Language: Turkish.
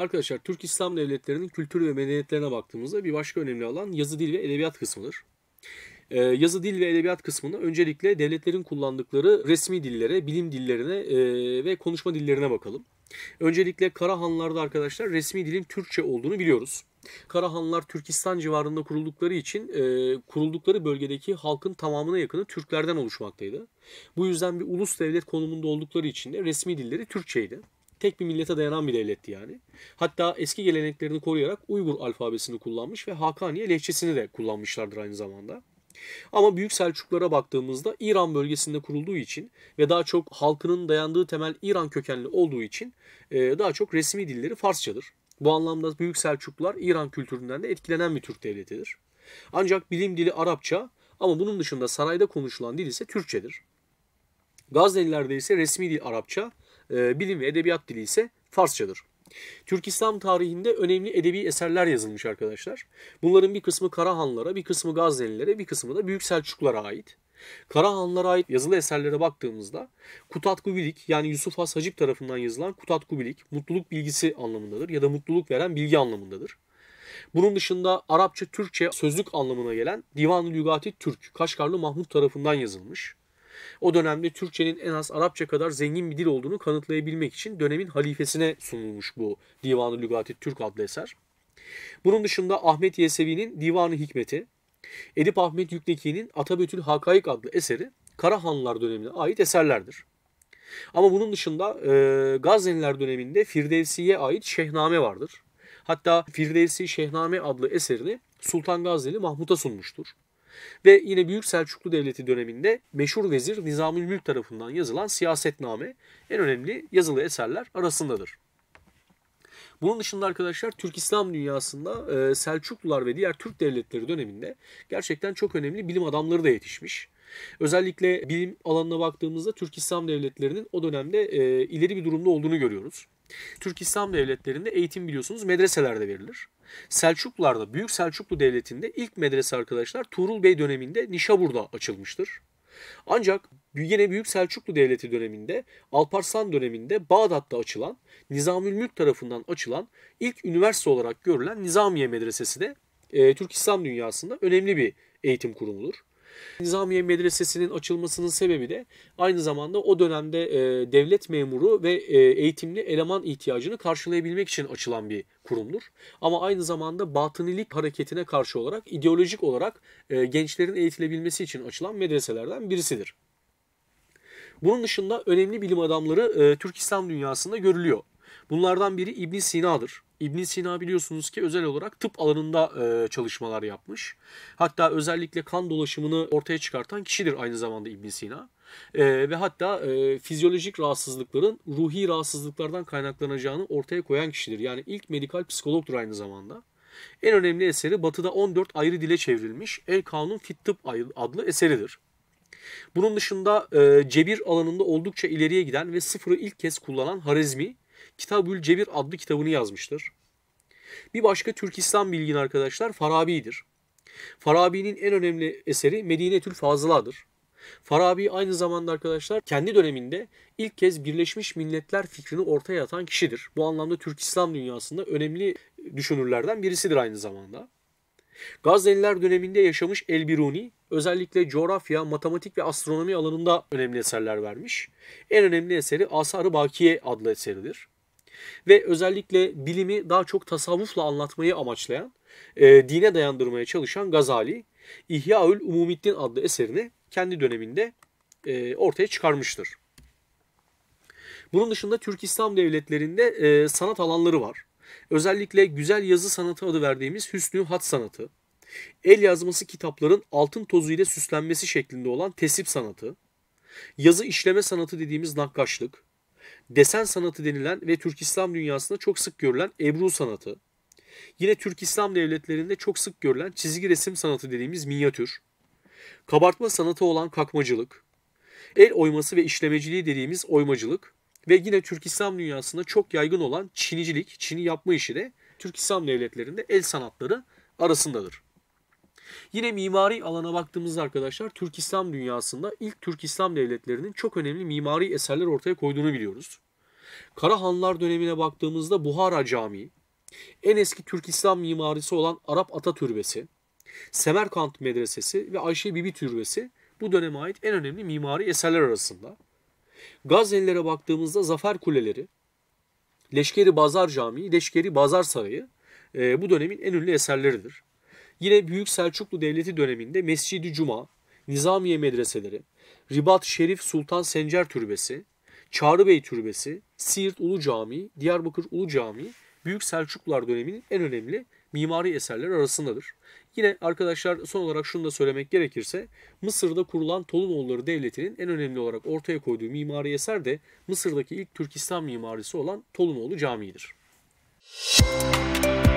Arkadaşlar Türk İslam devletlerinin kültür ve medeniyetlerine baktığımızda bir başka önemli alan yazı, dil ve edebiyat kısmıdır. Ee, yazı, dil ve edebiyat kısmında öncelikle devletlerin kullandıkları resmi dillere, bilim dillerine e, ve konuşma dillerine bakalım. Öncelikle Karahanlar'da arkadaşlar resmi dilin Türkçe olduğunu biliyoruz. Karahanlar Türkistan civarında kuruldukları için e, kuruldukları bölgedeki halkın tamamına yakını Türklerden oluşmaktaydı. Bu yüzden bir ulus devlet konumunda oldukları için de resmi dilleri Türkçeydi tek bir millete dayanan bir devletti yani. Hatta eski geleneklerini koruyarak Uygur alfabesini kullanmış ve Hakaniye lehçesini de kullanmışlardır aynı zamanda. Ama Büyük Selçuklara baktığımızda İran bölgesinde kurulduğu için ve daha çok halkının dayandığı temel İran kökenli olduğu için e, daha çok resmi dilleri Farsçadır. Bu anlamda Büyük Selçuklar İran kültüründen de etkilenen bir Türk devletidir. Ancak bilim dili Arapça ama bunun dışında sarayda konuşulan dil ise Türkçedir. Gaznelilerde ise resmi dil Arapça e, bilim ve edebiyat dili ise Farsçadır. Türk İslam tarihinde önemli edebi eserler yazılmış arkadaşlar. Bunların bir kısmı Karahanlara, bir kısmı Gaznelilere, bir kısmı da Büyük Selçuklara ait. Karahanlara ait yazılı eserlere baktığımızda Kutat Kubilik yani Yusuf Has Hacip tarafından yazılan Kutat Kubilik mutluluk bilgisi anlamındadır ya da mutluluk veren bilgi anlamındadır. Bunun dışında Arapça Türkçe sözlük anlamına gelen Divan-ı Lügati Türk Kaşgarlı Mahmut tarafından yazılmış o dönemde Türkçenin en az Arapça kadar zengin bir dil olduğunu kanıtlayabilmek için dönemin halifesine sunulmuş bu Divanı Lügati Türk adlı eser. Bunun dışında Ahmet Yesevi'nin Divanı Hikmeti, Edip Ahmet Yükneki'nin Atabetül Hakaik adlı eseri Karahanlılar dönemine ait eserlerdir. Ama bunun dışında e, Gazneliler döneminde Firdevsi'ye ait Şehname vardır. Hatta Firdevsi Şehname adlı eserini Sultan Gazneli Mahmut'a sunmuştur. Ve yine Büyük Selçuklu Devleti döneminde meşhur vezir Nizamülmülk tarafından yazılan siyasetname en önemli yazılı eserler arasındadır. Bunun dışında arkadaşlar Türk İslam dünyasında e, Selçuklular ve diğer Türk devletleri döneminde gerçekten çok önemli bilim adamları da yetişmiş. Özellikle bilim alanına baktığımızda Türk İslam devletlerinin o dönemde e, ileri bir durumda olduğunu görüyoruz. Türk İslam devletlerinde eğitim biliyorsunuz medreselerde verilir. Selçuklularda, Büyük Selçuklu Devleti'nde ilk medrese arkadaşlar Tuğrul Bey döneminde Nişabur'da açılmıştır. Ancak yine Büyük Selçuklu Devleti döneminde Alparslan döneminde Bağdat'ta açılan Nizamülmülk tarafından açılan ilk üniversite olarak görülen Nizamiye Medresesi de e, Türk İslam dünyasında önemli bir eğitim kurumudur. Nizamiye Medresesi'nin açılmasının sebebi de aynı zamanda o dönemde e, devlet memuru ve e, eğitimli eleman ihtiyacını karşılayabilmek için açılan bir kurumdur. Ama aynı zamanda batınilik hareketine karşı olarak ideolojik olarak e, gençlerin eğitilebilmesi için açılan medreselerden birisidir. Bunun dışında önemli bilim adamları e, Türk İslam dünyasında görülüyor. Bunlardan biri İbn Sina'dır. İbn Sina biliyorsunuz ki özel olarak tıp alanında e, çalışmalar yapmış. Hatta özellikle kan dolaşımını ortaya çıkartan kişidir aynı zamanda İbn Sina. E, ve hatta e, fizyolojik rahatsızlıkların ruhi rahatsızlıklardan kaynaklanacağını ortaya koyan kişidir. Yani ilk medikal psikologdur aynı zamanda. En önemli eseri Batı'da 14 ayrı dile çevrilmiş El Kanun Fit Tıp adlı eseridir. Bunun dışında e, cebir alanında oldukça ileriye giden ve sıfırı ilk kez kullanan Harizmi Kitabül Cebir adlı kitabını yazmıştır. Bir başka Türk İslam bilgini arkadaşlar Farabi'dir. Farabi'nin en önemli eseri Medine'tül Fazıla'dır. Farabi aynı zamanda arkadaşlar kendi döneminde ilk kez Birleşmiş Milletler fikrini ortaya atan kişidir. Bu anlamda Türk İslam dünyasında önemli düşünürlerden birisidir aynı zamanda. Gazneliler döneminde yaşamış Elbiruni özellikle coğrafya, matematik ve astronomi alanında önemli eserler vermiş. En önemli eseri Asar-ı Bakiye adlı eseridir ve özellikle bilimi daha çok tasavvufla anlatmayı amaçlayan, e, dine dayandırmaya çalışan Gazali, İhyaül Umumiddin adlı eserini kendi döneminde e, ortaya çıkarmıştır. Bunun dışında Türk İslam devletlerinde e, sanat alanları var. Özellikle güzel yazı sanatı adı verdiğimiz hüsnü hat sanatı, el yazması kitapların altın tozu ile süslenmesi şeklinde olan tesip sanatı, yazı işleme sanatı dediğimiz nakkaşlık, desen sanatı denilen ve Türk İslam dünyasında çok sık görülen ebru sanatı. Yine Türk İslam devletlerinde çok sık görülen çizgi resim sanatı dediğimiz minyatür. Kabartma sanatı olan kakmacılık. El oyması ve işlemeciliği dediğimiz oymacılık. Ve yine Türk İslam dünyasında çok yaygın olan çinicilik, çini yapma işi de Türk İslam devletlerinde el sanatları arasındadır. Yine mimari alana baktığımızda arkadaşlar Türk İslam dünyasında ilk Türk İslam devletlerinin çok önemli mimari eserler ortaya koyduğunu biliyoruz. Karahanlar dönemine baktığımızda Buhara Camii, en eski Türk İslam mimarisi olan Arap Ata Türbesi, Semerkant Medresesi ve Ayşe Bibi Türbesi bu döneme ait en önemli mimari eserler arasında. Gaznelilere baktığımızda Zafer Kuleleri, Leşkeri Bazar Camii, Leşkeri Bazar Sarayı e, bu dönemin en ünlü eserleridir. Yine Büyük Selçuklu Devleti döneminde Mescid-i Cuma, Nizamiye Medreseleri, Ribat Şerif Sultan Sencer Türbesi, Çağrı Türbesi, Siirt Ulu Camii, Diyarbakır Ulu Camii, Büyük Selçuklular döneminin en önemli mimari eserler arasındadır. Yine arkadaşlar son olarak şunu da söylemek gerekirse Mısır'da kurulan Tolunoğulları Devleti'nin en önemli olarak ortaya koyduğu mimari eser de Mısır'daki ilk Türkistan mimarisi olan Tolunoğlu Camii'dir. Müzik